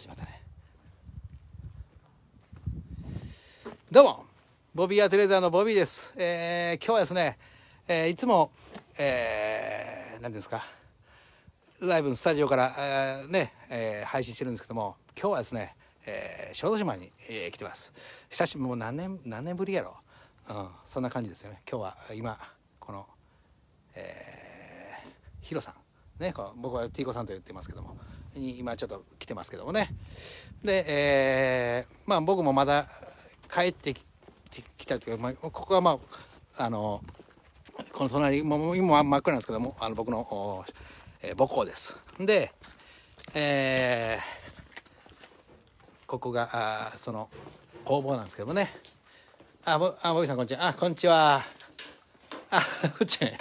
始まったねどうもボビーアトレーザーのボビーです、えー、今日はですね、えー、いつも、えー、何ですかライブのスタジオから、えー、ね、えー、配信してるんですけども今日はですね、えー、小豆島に、えー、来てます久しぶりもう何年何年ぶりやろうん、そんな感じですよね今日は今このえー、ヒロさんね、こ僕は T 子さんと言ってますけども、今ちょっと来てますけどもね。で、えー、まあ僕もまだ帰ってきたというか、まあ、ここはまあ、あの、この隣、もう今真っ暗なんですけども、あの僕の、えー、母校です。で、えー、ここが、あその、工房なんですけどもね。あ、ぼ、あ、ぼビさんこんにちは。あ、こんにちは。あ、うちね、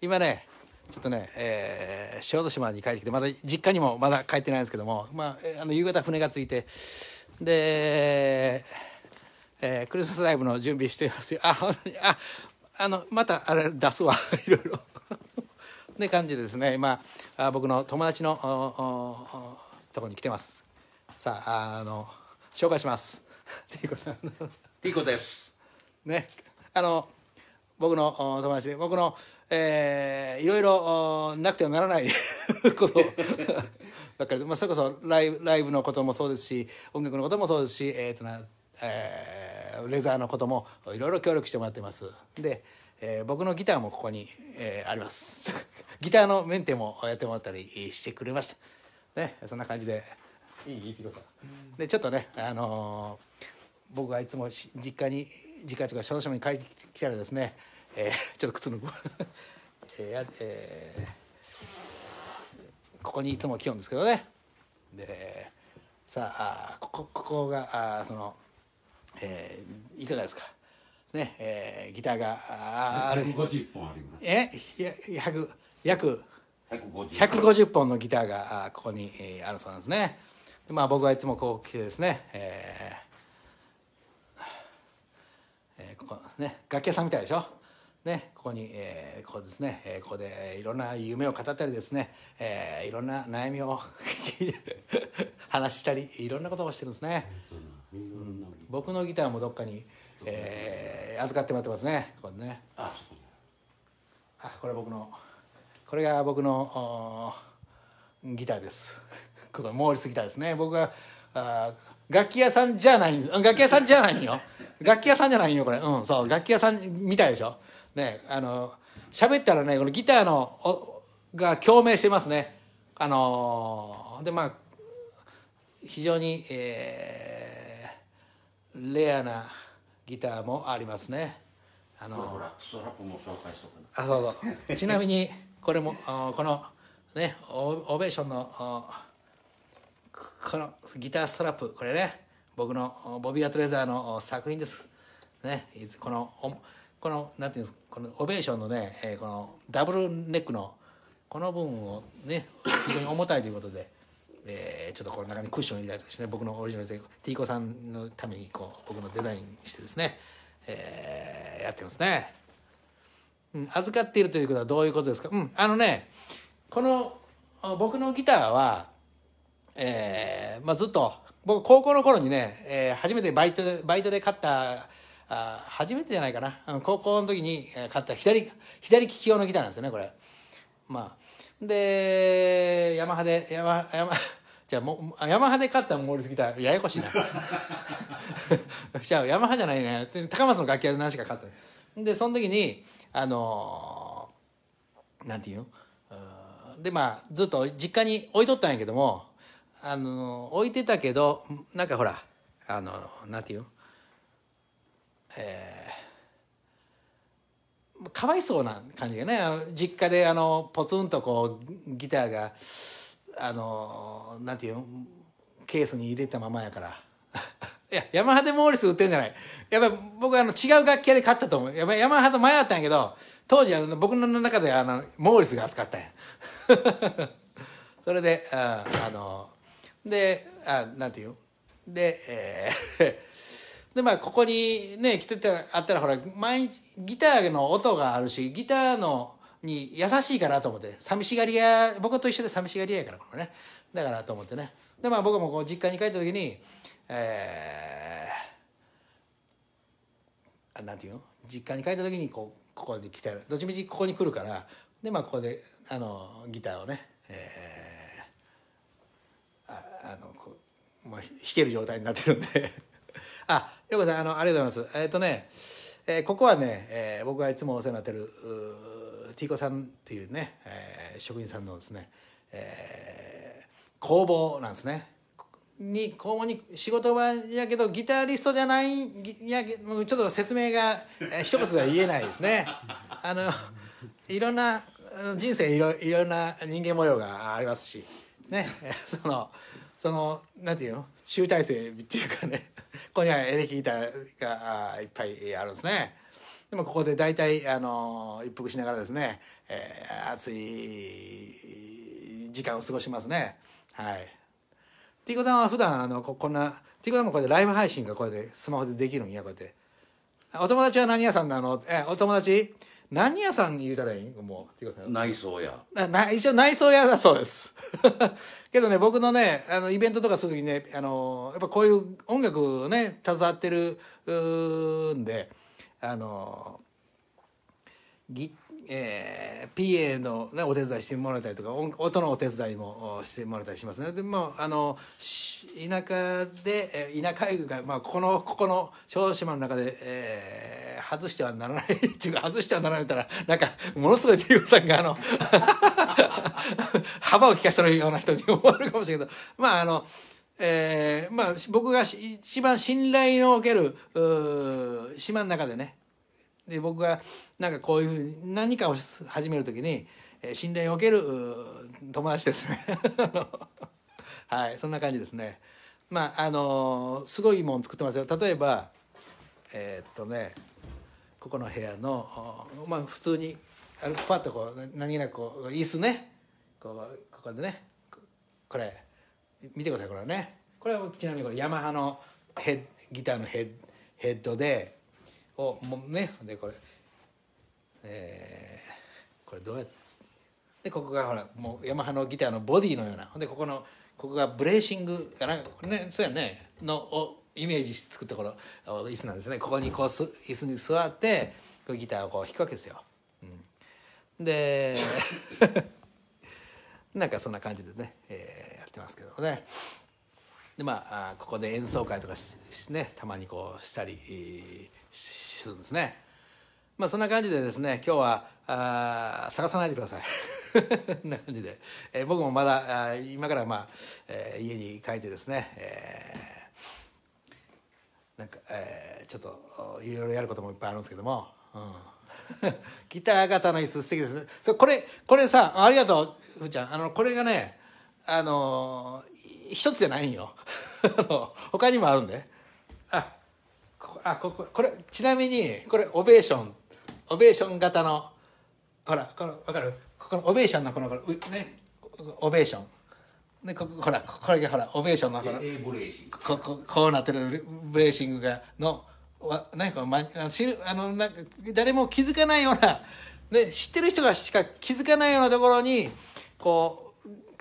今ね、ちょっとね、えー、小豆島に帰ってきてまだ実家にもまだ帰ってないんですけども、まあ、あの夕方船が着いてで、えー、クリスマスライブの準備してますよあ本当にああのまたあれ出すわ いろいろって感じですねまあ僕の友達のおおとこに来てますさああの紹介します っていうこといいことですねあの僕のお友達で僕のえー、いろいろなくてはならない ことばっかりで、まあ、それこそライライブのこともそうですし音楽のこともそうですし、えーとなえー、レザーのこともいろいろ協力してもらってます。で、えー、僕のギターもここに、えー、あります。ギターのメンテもやってもらったりしてくれました。ね、そんな感じで。いいってことでちょっとね、あのー、僕はいつも実家に実家とか小豆島に帰ってきたらですねえー、ちょっと靴脱ぐえー、えー、ここにいつも着よんですけどねでさあここここがあその、えー、いかがですかねえー、ギターがあ150本ありますえ約約150本のギターがあここに、えー、あるそうなんですねでまあ僕はいつもこう来てですね、えーえー、ここね楽器屋さんみたいでしょね、ここに、えー、こうですね、えー、ここで、いろんな夢を語ったりですね、えー、いろんな悩みを話したりいろんなことをしてるんですね、うん、僕のギターもどっかに、えー、預かってもらってますねこれねああこれ僕のこれが僕のギターですここモーリスギターですね僕はあ楽器屋さんじゃない楽器屋さんじゃないよ楽器屋さんじゃないよこれうんそう楽器屋さんみたいでしょねあの喋ったらねこのギターのが共鳴してますね。あのでまあ非常に、えー、レアなギターもありますね。あのほらストラップも紹介しとくあそうそうちなみにこれもこのねオベーションのこのギターストラップこれね僕のボビー・アトレザーの作品です。ね、このこのんていうんですかこのオベーションのね、えー、このダブルネックのこの部分をね非常に重たいということで、えー、ちょっとこの中にクッション入れたりとかしてね僕のオリジナルで T 子さんのためにこう僕のデザインしてですね、えー、やってますね、うん。預かっているということはどういうことですか、うん、あのねこの僕のギターは、えーまあ、ずっと僕高校の頃にね、えー、初めてバイトバイトで買ったあ初めてじゃないかな高校の時に買った左左利き用のギターなんですよねこれまあでヤマハでヤマヤマじゃあもヤマハで買ったモールスギターややこしいな じゃあヤマハじゃないね高松の楽器屋で何しか買ったでその時にあのー、なんていうのでまあずっと実家に置いとったんやけどもあのー、置いてたけどなんかほらあのー、なんていうえー、かわいそうな感じがね実家であのポツンとこうギターがあのなんていうケースに入れたままやから いやヤマハでモーリス売ってるんじゃないやっぱ僕あの違う楽器屋で買ったと思うやっぱヤマハと迷ったんやけど当時あの僕の中であのモーリスが扱ったんや それでああのであなんていうで、えーでまあここにね来ててあったらほら毎日ギターの音があるしギターのに優しいかなと思って寂しがり屋僕と一緒で寂しがり屋やからこれねだからと思ってねでまあ僕もこう実家に帰った時にえー、なんていうの実家に帰った時にこうここに来てどっちみちここに来るからでまあここであのギターをね、えー、ああのこう、まあ、弾ける状態になってるんで あようこさん、あの、ありがとうございます。えっ、ー、とね、えー、ここはね、えー、僕がいつもお世話になってる、ティーコさんっていうね、えー、職人さんのですね、えー、工房なんですね。に工房に仕事場やけどギタリストじゃないいやちょっと説明が、えー、一言では言えないですね。あのいろんな人生いろいろんな人間模様がありますしねそのそのなんていうの集大成っていうかねここにはエレキギターがいっぱいあるんですね。でもここで大体あの一服しながらですね、えー、暑い時間を過ごしますね。はい。ティーコさんは普段あのここんなティーコさんもこれでライブ配信がこれでスマホでできるんやこうやって。お友達は何屋さんなの？えお友達何屋さんに言うたらいいもう内装屋な一応内装屋だそうです けどね僕のねあのイベントとかする時にねあのやっぱこういう音楽ね携わってるんであのギターえー、PA の、ね、お手伝いしてもらったりとか音のお手伝いもしてもらったりしますねでまああの田舎で田舎が、まあ、ここのこ この小豆島の中で、えー、外してはならないっていうか外してはならないったらなんかものすごいティさんがあの 幅を利かしてるような人に思われるかもしれないけどまああのえー、まあ僕が一番信頼のおける島の中でねで僕がなんかこういうふうに何かを始める時に、えー、信頼を受ける友達ですね はいそんな感じですねまああのー、すごいもん作ってますよ例えばえー、っとねここの部屋のまあ普通にパッとこう何気なくこう椅子ねこうここでねこれ見てくださいこれはねこれはちなみにこれヤマハのヘギターのヘッドでをもうねでこれえー、これどうやってでここがほらもうヤマハのギターのボディのようなほんでここのここがブレーシングかなこれねそうやねのをイメージして作ったこの椅子なんですねここにこうす椅子に座ってこうギターをこう弾くわけですよ。うん、で なんかそんな感じでね、えー、やってますけどね。でまあここで演奏会とかねたまにこうしたりするんですねまあそんな感じでですね今日はあ探さないでください な感じで、えー、僕もまだ今からまあ、えー、家に帰ってですね、えー、なんか、えー、ちょっといろいろやることもいっぱいあるんですけども、うん、ギター型の椅子素敵ですねそこれこれさありがとうふーちゃんあのこれがねあの一つじゃないんよ 他にもあるんであこあこここれちなみにこれオベーションオベーション型のほらこの分かるこのオベーションのこのこのねオベーションでこほらこれがほらオベーションのほらこここうなってるブレーシングがのわなんか、ま、知るあのなんか誰も気づかないようなね、知ってる人がしか気づかないようなところにこう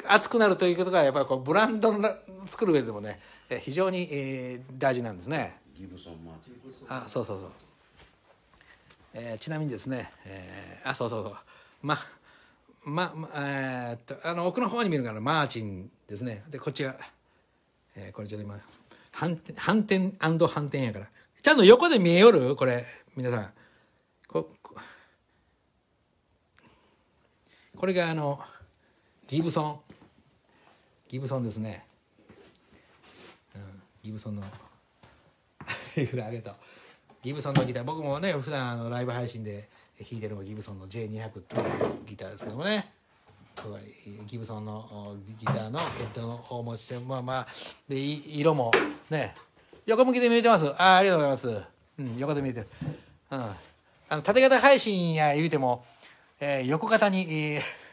熱くなるということがやっぱりこうブランドの作る上でもね非常に、えー、大事なんですね。あそうそうそう、えー、ちなみにですね、えー、あそうそうそうまあまあえー、っとあの奥の方に見るからマーチンですねでこっちが、えー、これちょっと今反転反転反転やからちゃんと横で見えよるこれ皆さんここれがあのギブソンギブソンですね、うん、ギブソンの ギブソンのギター僕もね普段あのライブ配信で弾いてるのがギブソンの J200 っていうギターですけどもねギブソンのギターのヘッドの方を持ちてまあまあで色もね横向きで見えてますあありがとうございます、うん、横で見えてる、うん、あの縦型配信や言うても、えー、横型に、えー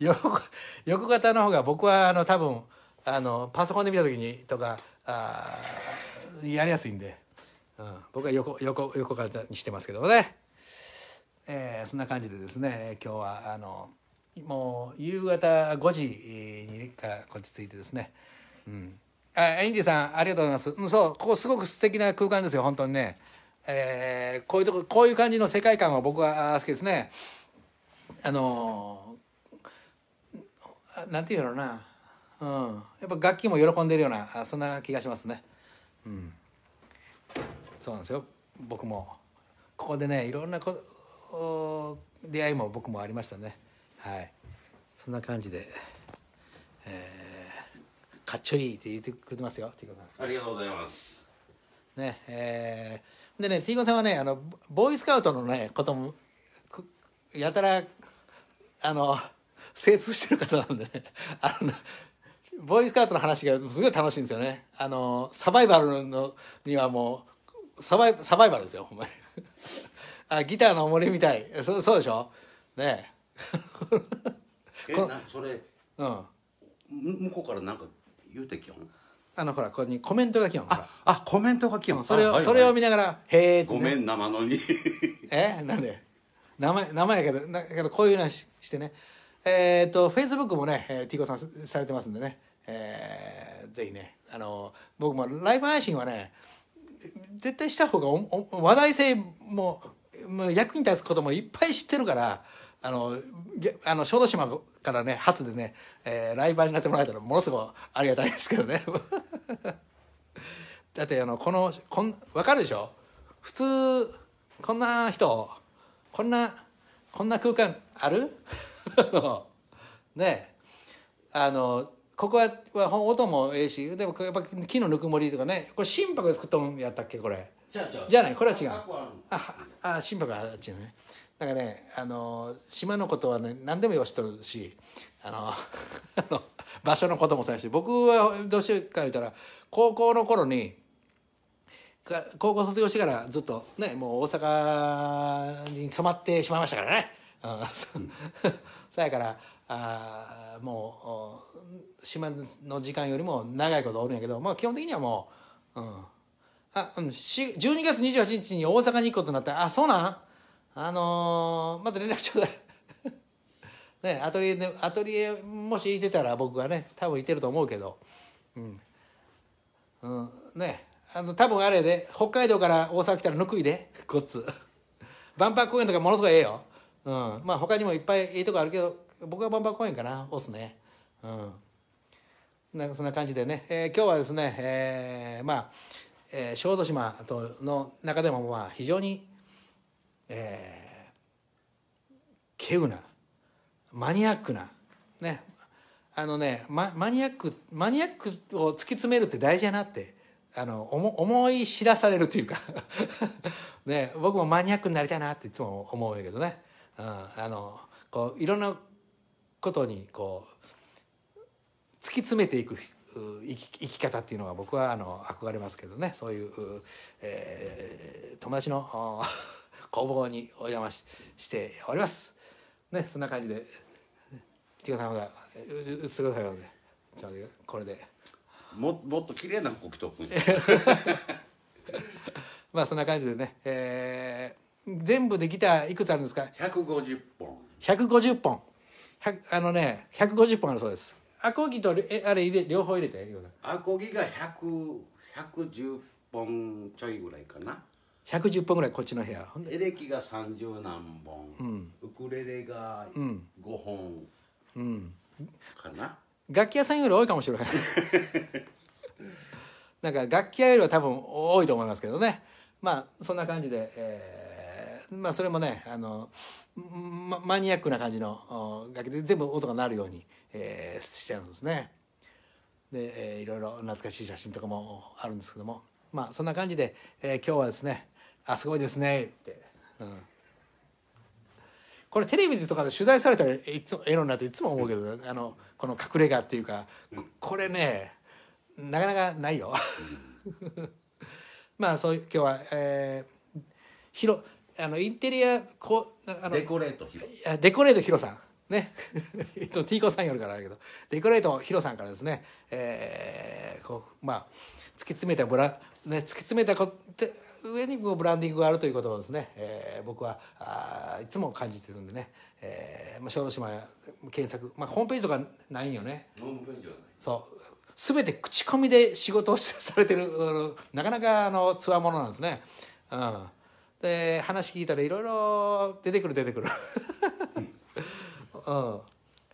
横横型の方が僕はあの多分あのパソコンで見た時にとかあやりやすいんで、うん、僕は横横横型にしてますけどね、えー、そんな感じでですね今日はあのもう夕方5時にからこっち着いてですね、うん、あエンジさんありがとうございます、うん、そうここすごく素敵な空間ですよ本当にね、えー、こういうとここういう感じの世界観は僕は好きですねあのなんていうのな、うん、やっぱ楽器も喜んでるようなそんな気がしますね。うん、そうなんですよ僕もここでねいろんなこ出会いも僕もありましたね。はいそんな感じで、えー、かっちょいいって言ってくれてますよ、ティコさん。ありがとうございます。ね、えー、でね、ティーコさんはね、あの、ボーイスカウトのね、ことも、やたら、あの、精通してる方なんでね あのボーイスカウトの話がすごい楽しいんですよねあのサバイバルのにはもうサバイサバイバルですよほんまに あギターの森みたいそそうでしょねええなそれ、うん、向こうからなんか言うてきよんあのほらここにコメントが来よんああコメントが来よんそれを、はいはい、それを見ながら「へえ」って、ね、ごめん生のに えなんで名前名前やけどなけどこういうのしてねえっ、ー、と、Facebook もね、え i ティコさんされてますんでね、えー、ぜひね、あの、僕もライブ配信はね、絶対した方がおお話題性も、もう役に立つこともいっぱい知ってるから、あの、あの小豆島からね、初でね、えー、ライバーになってもらえたらものすごくありがたいですけどね。だってあの、この、こん、わかるでしょ普通、こんな人、こんな、こんな空間ある ねあのここは音もええしでもやっぱ木のぬくもりとかねこれ心拍で作ったんやったっけこれじゃないこれは違うああ心拍はあっちねだからねあの島のことはね何でもよしとるしあの 場所のこともそうやし僕はどうしようか言うたら高校の頃に高校卒業してからずっとねもう大阪に染まってしまいましたからねあ そ,、うやからあもう島の時間よりも長いことおるんやけど、まあ、基本的にはもう、うん、あ12月28日に大阪に行くことになったら「あそうなんあのー、また連絡ちょうだい」ねアトリエでアトリエもしいてたら僕がね多分いてると思うけどうん、うん、ねあの多分あれで北海道から大阪来たら抜くいでこっつ万博公園とかものすごいええようん。まあ他にもいっぱいいいとこあるけど、僕はバンバン公園かな、押すね。うん。なんかそんな感じでね、えー、今日はですね、えー、まあ、えー、小豆島との中でもまあ非常に、えー、稀有な、マニアックな、ね、あのね、ま、マニアック、マニアックを突き詰めるって大事やなって、あの、思い知らされるというか ね、僕もマニアックになりたいなっていつも思うんやけどね。あのこういろんなことにこう突き詰めていく生き生き方っていうのが僕はあの憧れますけどねそういう、えー、友達の 工房にお邪魔ししております。ねそんな感じで。ティカさんが映ってくださいので、じゃあこれで。ももっと綺麗な服着とく。まあそんな感じでね。えー全部でギターいくつあるんですか150本150本あのね150本あるそうですアコギとえあれ入れ両方入れてアコギが110本ちょいぐらいかな110本ぐらいこっちの部屋エレキが30何本、うん、ウクレレが5本、うん、かな楽器屋さんより多いかもしれない なんか楽器屋よりは多分多いと思いますけどねまあそんな感じで、えーまあ、それもねあの、ま、マニアックな感じの楽器で全部音が鳴るように、えー、してあるんですね。で、えー、いろいろ懐かしい写真とかもあるんですけどもまあそんな感じで、えー、今日はですね「あすごいですね」って、うん、これテレビとかで取材されたらいつもエロになっていつも思うけど、あのこの隠れ家っていうかこれねなかなかないよ まあそういう今日は、えー、広あのインテリアこあのデコレートヒロデコレートヒロさんね いつも T コさんよりからだけどデコレートヒロさんからですね、えー、こうまあ突き詰めたブラ、ね、突き詰めたこて上にこうブランディングがあるということをですね、えー、僕はあいつも感じてるんでね、えーまあ、小豆島検索、まあ、ホームページとかないよねホームページはないそう全て口コミで仕事をされてるなかなかあのつわものなんですねうんで話聞いたらいろいろ出てくる出てくる うん、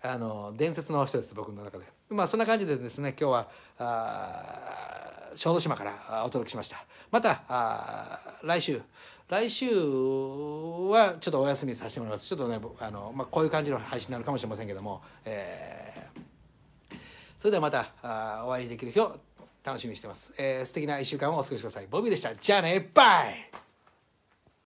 あの伝説の人です僕の中でまあそんな感じでですね今日はあ小豆島からお届けしましたまたあ来週来週はちょっとお休みさせてもらいますちょっとねあの、まあ、こういう感じの配信になるかもしれませんけども、えー、それではまたあお会いできる日を楽しみにしてます、えー、素敵な1週間をお過ごしくださいボビーでしたじゃあねバイ